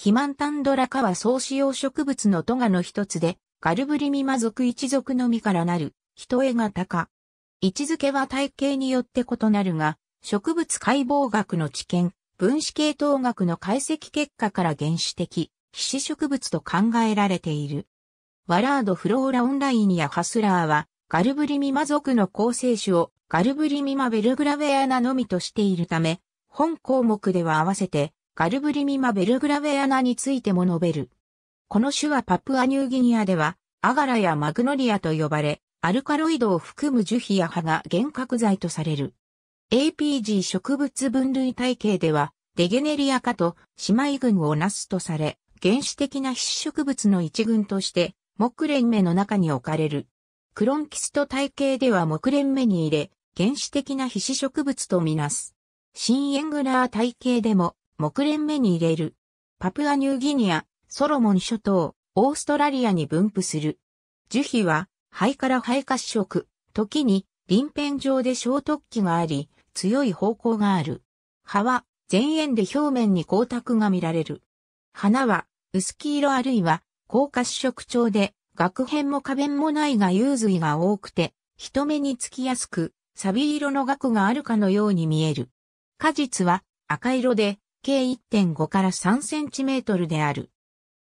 ヒマンタンドラ科は総使用植物のトガの一つで、ガルブリミマ族一族のみからなる、人絵型科。位置づけは体型によって異なるが、植物解剖学の知見、分子系統学の解析結果から原始的、皮脂植物と考えられている。ワラード・フローラ・オンラインやハスラーは、ガルブリミマ族の構成種をガルブリミマ・ベルグラウェアナのみとしているため、本項目では合わせてガルブリミマ・ベルグラウェアナについても述べる。この種はパプアニューギニアでは、アガラやマグノリアと呼ばれ、アルカロイドを含む樹皮や葉が幻覚剤とされる。APG 植物分類体系では、デゲネリア科と姉妹群をなすとされ、原始的な必植物の一群として、木蓮目の中に置かれる。クロンキスト体系では木蓮目に入れ、原始的な皮脂植物とみなす。新エングラー体系でも木蓮目に入れる。パプアニューギニア、ソロモン諸島、オーストラリアに分布する。樹皮は、肺から肺褐色、時に、臨片状で小突起があり、強い方向がある。葉は、前縁で表面に光沢が見られる。花は、薄黄色あるいは、高褐色調で、額片も花弁もないが幽髄が多くて、人目につきやすく、錆色の額があるかのように見える。果実は赤色で径1.5から3センチメートルである。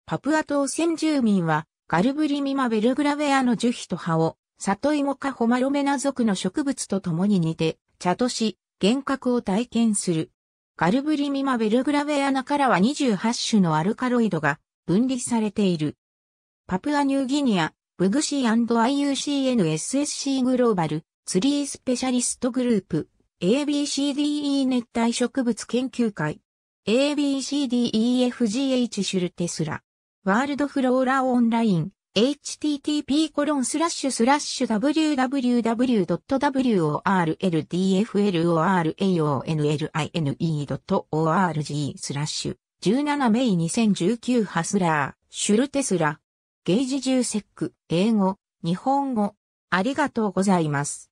パプア島先住民は、ガルブリミマベルグラウェアの樹皮と葉を、里芋かホマロメナ属の植物と共に似て、茶とし、幻覚を体験する。ガルブリミマベルグラウェアナからは28種のアルカロイドが分離されている。パプアニューギニア、ブグシ &IUCNSSC グローバル、ツリースペシャリストグループ、ABCDE 熱帯植物研究会。ABCDEFGH シュルテスラ。ワールドフローラオンライン。http コロンスラッシュスラッシュ w w w w o r l d f l o r a o n l i n e o r g スラッシュ17メイ2019ハスラーシュルテスラゲージ10セック英語日本語ありがとうございます。